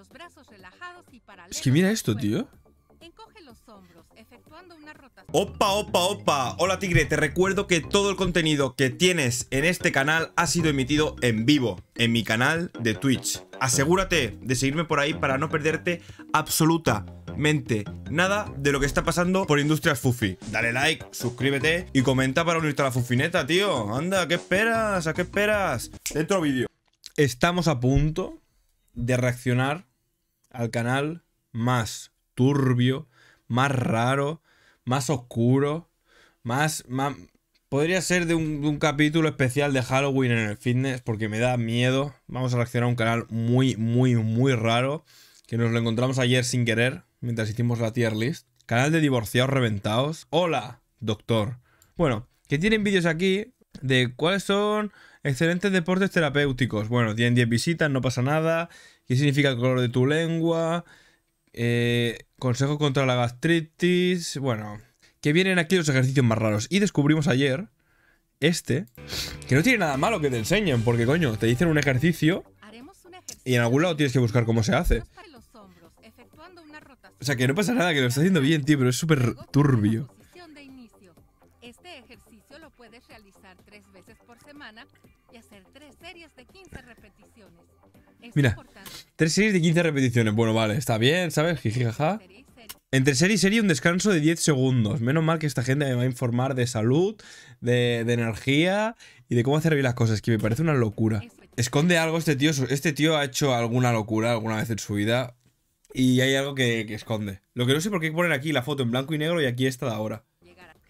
los brazos relajados y paralelos. Es pues que mira esto, tío. Encoge ¡Opa, opa, opa! Hola Tigre, te recuerdo que todo el contenido que tienes en este canal ha sido emitido en vivo, en mi canal de Twitch. Asegúrate de seguirme por ahí para no perderte absolutamente nada de lo que está pasando por Industrias Fufi. Dale like, suscríbete y comenta para unirte a la Fufineta, tío. Anda, ¿qué esperas? ¿A qué esperas? Dentro vídeo. Estamos a punto de reaccionar al canal más turbio, más raro, más oscuro, más... Podría ser de un, de un, capítulo especial de Halloween en el fitness porque me da miedo. Vamos a reaccionar a un canal muy, muy, muy raro que nos lo encontramos ayer sin querer mientras hicimos la tier list. Canal de divorciados reventados. Hola, doctor. Bueno, que tienen vídeos aquí de cuáles son excelentes deportes terapéuticos. Bueno, tienen 10 visitas, no pasa nada qué significa el color de tu lengua, eh, Consejo contra la gastritis, bueno, que vienen aquí los ejercicios más raros. Y descubrimos ayer este, que no tiene nada malo que te enseñen, porque coño, te dicen un ejercicio y en algún lado tienes que buscar cómo se hace. O sea, que no pasa nada, que lo está haciendo bien, tío, pero es súper turbio. Este veces por Mira, Tres series de 15 repeticiones. Bueno, vale, está bien, ¿sabes? Jiji, Entre serie y serie un descanso de 10 segundos. Menos mal que esta gente me va a informar de salud, de, energía y de cómo hacer bien las cosas, que me parece una locura. Esconde algo este tío. Este tío ha hecho alguna locura alguna vez en su vida y hay algo que, esconde. Lo que no sé por qué poner aquí la foto en blanco y negro y aquí esta de ahora.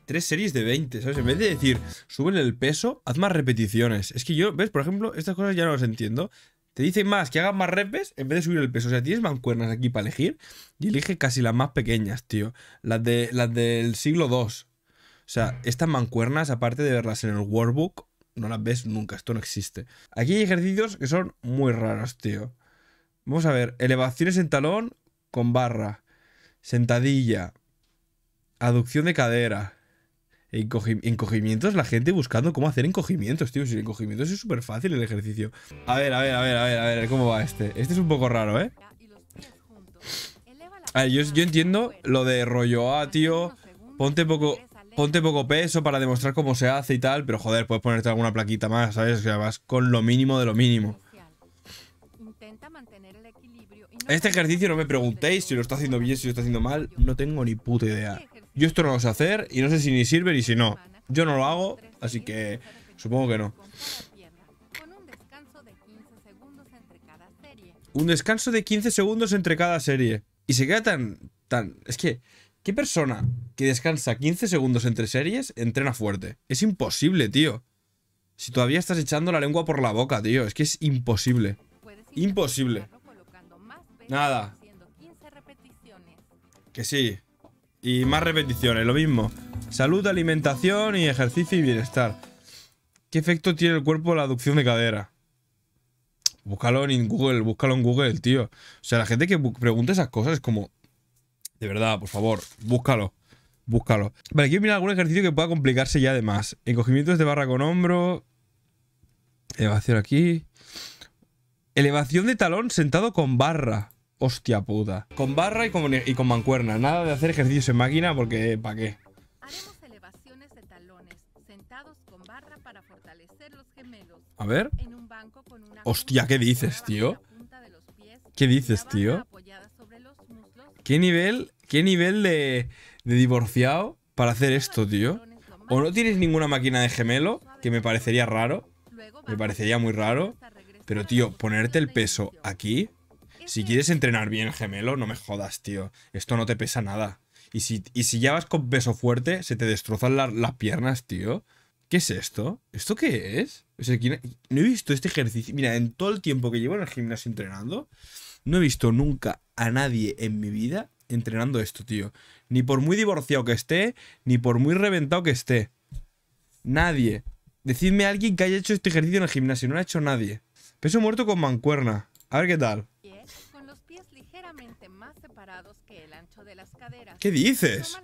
Tres series de 20, ¿sabes? En vez de decir, suben el peso, haz más repeticiones. Es que yo, ¿ves? Por ejemplo, estas cosas ya no las entiendo. Te dicen más que hagas más reps en vez de subir el peso. O sea, tienes mancuernas aquí para elegir y elige casi las más pequeñas, tío. Las, de, las del siglo II. O sea, estas mancuernas, aparte de verlas en el workbook, no las ves nunca. Esto no existe. Aquí hay ejercicios que son muy raros, tío. Vamos a ver. Elevaciones en talón con barra. Sentadilla. Aducción de cadera encogimientos, la gente buscando cómo hacer encogimientos, tío. Si encogimientos es súper fácil el ejercicio. A ver, a ver, a ver, a ver, a ver, ¿cómo va este? Este es un poco raro, ¿eh? A ver, yo, entiendo lo de rollo, A, ah, tío, ponte poco, ponte poco peso para demostrar cómo se hace y tal, pero joder, puedes ponerte alguna plaquita más, ¿sabes? sea, vas con lo mínimo de lo mínimo. Este ejercicio no me preguntéis si lo está haciendo bien, si lo está haciendo mal, no tengo ni puta idea. Yo esto no lo sé hacer y no sé si ni sirve ni si no. Yo no lo hago, así que supongo que no. Un descanso de 15 segundos entre cada serie. Y se queda tan... tan... Es que... ¿Qué persona que descansa 15 segundos entre series entrena fuerte? Es imposible, tío. Si todavía estás echando la lengua por la boca, tío. Es que es imposible. Imposible. Nada. Que sí. Y más repeticiones, lo mismo. Salud, alimentación y ejercicio y bienestar. ¿Qué efecto tiene el cuerpo la aducción de cadera? Búscalo en Google, búscalo en Google, tío. O sea, la gente que pregunta esas cosas es como... De verdad, por favor, búscalo. Búscalo. Vale, quiero mirar algún ejercicio que pueda complicarse ya además Encogimientos de barra con hombro. Elevación aquí. Elevación de talón sentado con barra. Hostia puta. Con barra y con, mancuerna. Nada de hacer ejercicios en máquina porque ¿para qué? A ver. Hostia, ¿qué dices, tío? ¿Qué dices, tío? ¿Qué nivel, qué nivel de, de divorciado para hacer esto, tío? O no tienes ninguna máquina de gemelo, que me parecería raro. Me parecería muy raro. Pero, tío, ponerte el peso aquí si quieres entrenar bien, gemelo, no me jodas, tío. Esto no te pesa nada. Y si, si ya vas con peso fuerte, se te destrozan las piernas, tío. ¿Qué es esto? ¿Esto qué es? no he visto este ejercicio. Mira, en todo el tiempo que llevo en el gimnasio entrenando, no he visto nunca a nadie en mi vida entrenando esto, tío. Ni por muy divorciado que esté, ni por muy reventado que esté. Nadie. Decidme a alguien que haya hecho este ejercicio en el gimnasio. No lo ha hecho nadie. Peso muerto con mancuerna. A ver qué tal. ¿Qué dices?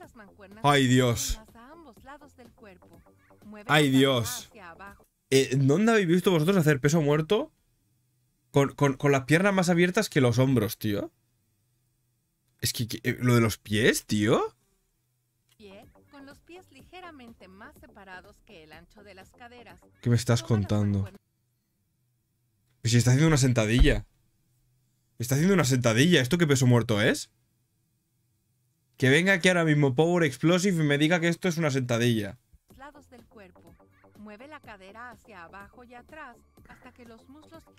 Ay, Dios. Ay, Dios. Eh, ¿Dónde habéis visto vosotros hacer peso muerto? Con, las piernas más abiertas que los hombros, tío. Es que, eh, lo de los pies, tío. ancho de ¿Qué me estás contando? Pues si está haciendo una sentadilla. Está haciendo una sentadilla. ¿Esto qué peso muerto es? Que venga aquí ahora mismo Power Explosive y me diga que esto es una sentadilla.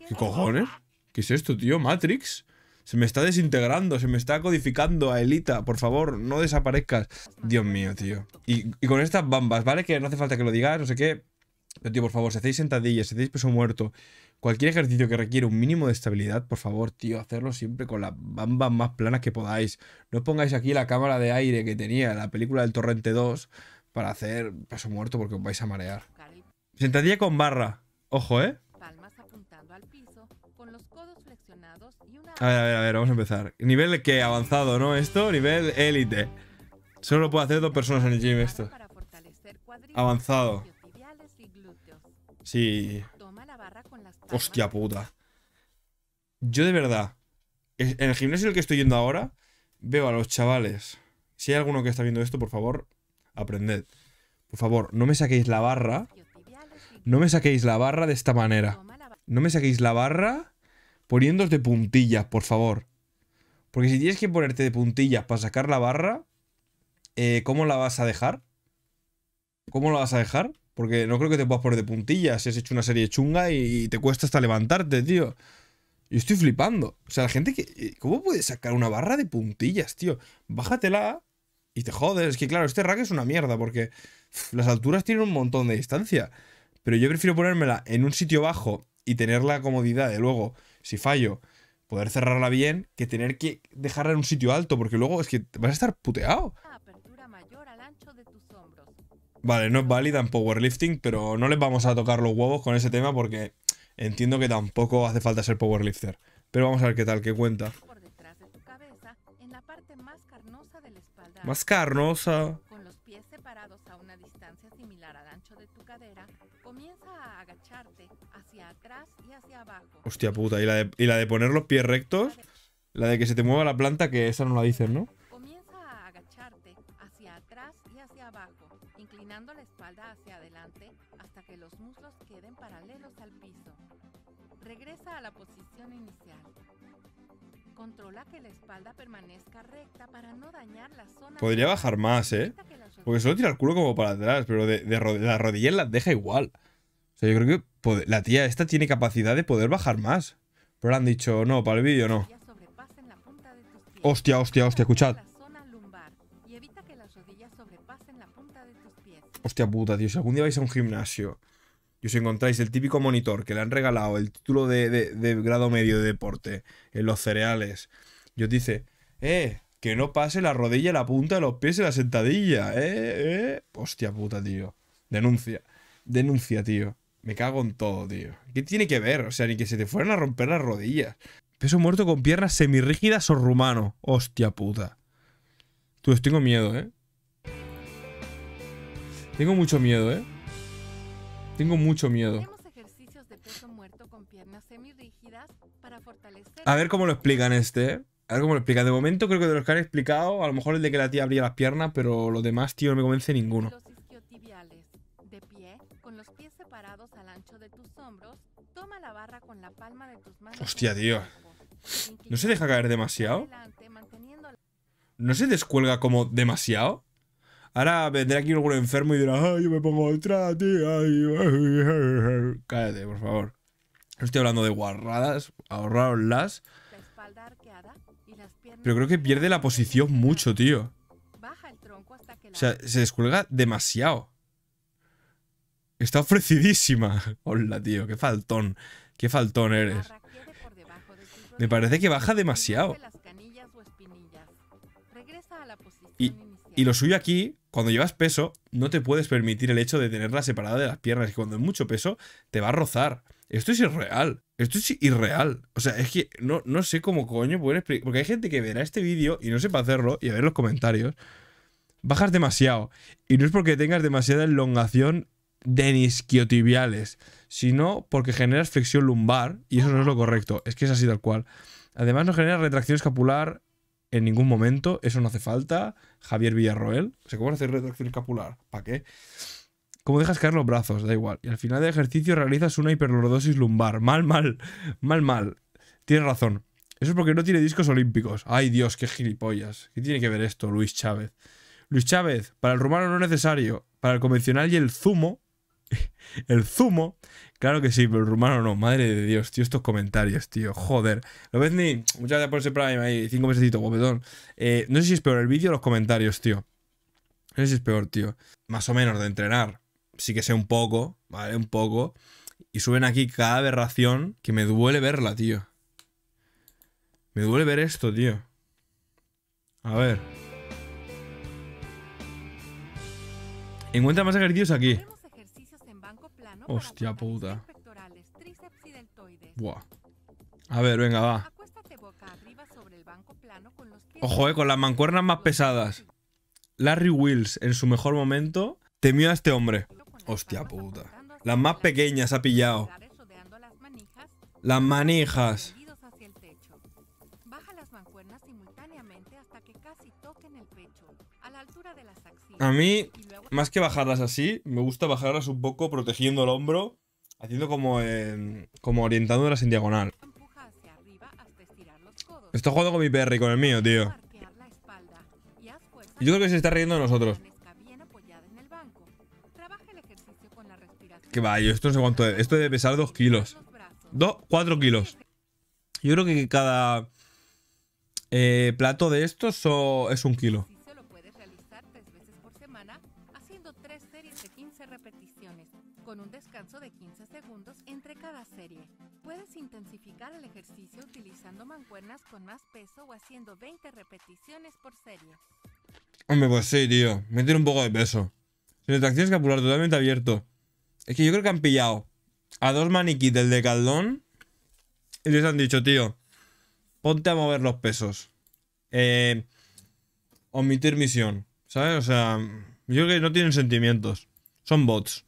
¿Qué cojones? ¿Qué es esto, tío? ¿Matrix? Se me está desintegrando, se me está codificando a Elita. Por favor, no desaparezcas. Dios mío, tío. Y, y con estas bambas, ¿vale? Que no hace falta que lo digas, no sé qué tío, por favor, si hacéis sentadillas, si hacéis peso muerto, cualquier ejercicio que requiere un mínimo de estabilidad, por favor, tío, hacerlo siempre con las bambas más planas que podáis. No pongáis aquí la cámara de aire que tenía la película del Torrente 2 para hacer peso muerto porque os vais a marear. Sentadilla con barra. Ojo, ¿eh? A ver, a ver, a ver, vamos a empezar. Nivel que avanzado, ¿no? Esto, nivel élite. Solo lo puede hacer dos personas en el gym esto. Avanzado. Sí. Hostia puta. Yo de verdad, en el gimnasio en el que estoy yendo ahora, veo a los chavales. Si hay alguno que está viendo esto, por favor, aprended. Por favor, no me saquéis la barra. No me saquéis la barra de esta manera. No me saquéis la barra Poniéndote de puntillas, por favor. Porque si tienes que ponerte de puntillas para sacar la barra, eh, ¿cómo la vas a dejar? ¿Cómo la vas a dejar? Porque no creo que te puedas poner de puntillas si has hecho una serie chunga y te cuesta hasta levantarte, tío. Yo estoy flipando. O sea, la gente que. Eh, ¿Cómo puede sacar una barra de puntillas, tío? Bájatela y te jodes. Es que, claro, este rack es una mierda porque las alturas tienen un montón de distancia. Pero yo prefiero ponérmela en un sitio bajo y tener la comodidad de luego, si fallo, poder cerrarla bien que tener que dejarla en un sitio alto porque luego es que vas a estar puteado. Vale, no es válida en powerlifting, pero no les vamos a tocar los huevos con ese tema porque entiendo que tampoco hace falta ser powerlifter. Pero vamos a ver qué tal, qué cuenta. Más carnosa. Con comienza a agacharte hacia atrás y hacia abajo. Hostia puta, ¿y la de, y la de poner los pies rectos? La de que se te mueva la planta, que esa no la dicen, ¿no? hacia abajo, inclinando la espalda hacia adelante hasta que los muslos queden paralelos al piso. Regresa a la posición inicial. Controla que la espalda permanezca recta para no dañar la zona. Podría bajar más, ¿eh? Porque solo tira el culo como para atrás, pero de, de la las deja igual. O sea, yo creo que la tía esta tiene capacidad de poder bajar más. Pero le han dicho, no, para el vídeo no. Hostia, hostia, hostia, escuchad. Hostia puta, tío. Si algún día vais a un gimnasio y os encontráis el típico monitor que le han regalado el título de, de, grado medio de deporte en los cereales y os dice, eh, que no pase la rodilla, la punta de los pies y la sentadilla, eh, eh. Hostia puta, tío. Denuncia. Denuncia, tío. Me cago en todo, tío. ¿Qué tiene que ver? O sea, ni que se te fueran a romper las rodillas. Peso muerto con piernas semirrígidas o rumano. Hostia puta. Tú, tengo miedo, ¿eh? Tengo mucho miedo, ¿eh? Tengo mucho miedo. A ver cómo lo explican este, ¿eh? A ver cómo lo explican. De momento creo que de los que han explicado, a lo mejor el de que la tía abría las piernas, pero los demás, tío, no me convence ninguno. Hostia, tío. ¿No se deja caer demasiado? ¿No se descuelga como demasiado? Ahora vendrá aquí algún enfermo y dirá, ay, yo me pongo detrás, tío. Cállate, por favor. No estoy hablando de guarradas, Ahorrarlas. Pero creo que pierde la posición mucho, tío. O sea, se descuelga demasiado. Está ofrecidísima. Hola, tío, qué faltón. Qué faltón eres. Me parece que baja demasiado. Y, y lo suyo aquí, cuando llevas peso, no te puedes permitir el hecho de tenerla separada de las piernas. Y cuando es mucho peso, te va a rozar. Esto es irreal. Esto es irreal. O sea, es que no, no sé cómo coño pueden explicar. Porque hay gente que verá este vídeo y no sepa hacerlo y a ver los comentarios. Bajas demasiado. Y no es porque tengas demasiada elongación de isquiotibiales, sino porque generas flexión lumbar y eso no es lo correcto. Es que es así tal cual. Además, no genera retracción escapular en ningún momento, eso no hace falta. Javier Villarroel, ¿se sea, ¿cómo hacer retracción escapular? ¿Para qué? ¿Cómo dejas caer los brazos? Da igual. Y al final del ejercicio realizas una hiperlordosis lumbar. Mal, mal, mal, mal. Tienes razón. Eso es porque no tiene discos olímpicos. Ay Dios, qué gilipollas. ¿Qué tiene que ver esto, Luis Chávez? Luis Chávez, para el rumano no es necesario. Para el convencional y el zumo, el zumo. Claro que sí, pero el rumano no. Madre de Dios, tío, estos comentarios, tío. Joder. Lo ves ni. Muchas gracias por ese Prime ahí. Cinco mesecitos, guapetón. Eh, no sé si es peor el vídeo o los comentarios, tío. No sé si es peor, tío. Más o menos de entrenar. Sí que sé un poco, ¿vale? Un poco. Y suben aquí cada aberración que me duele verla, tío. Me duele ver esto, tío. A ver. Encuentra más ejercicios aquí. Hostia puta. Buah. A ver, venga, va. Ojo, eh, con las mancuernas más pesadas. Larry Wills, en su mejor momento, temió a este hombre. Hostia puta. Las más pequeñas ha pillado. Las manijas. A mí, más que bajarlas así, me gusta bajarlas un poco protegiendo el hombro, haciendo como, como orientándolas en diagonal. Estoy jugando con mi Y con el mío, tío. Yo creo que se está riendo de nosotros. Que va, esto no sé cuánto Esto debe pesar 2 kilos. 2, 4 kilos. Yo creo que cada eh, plato de estos es un kilo. cada serie. Puedes intensificar el ejercicio utilizando mancuernas con más peso o haciendo 20 repeticiones por serie. Hombre, pues sí, tío. Meter un poco de peso. Sinetaxia escapular totalmente abierto. Es que yo creo que han pillado a dos maniquí del de Caldón y les han dicho, tío, ponte a mover los pesos. Eh, omitir misión, ¿sabes? O sea, yo creo que no tienen sentimientos. Son bots.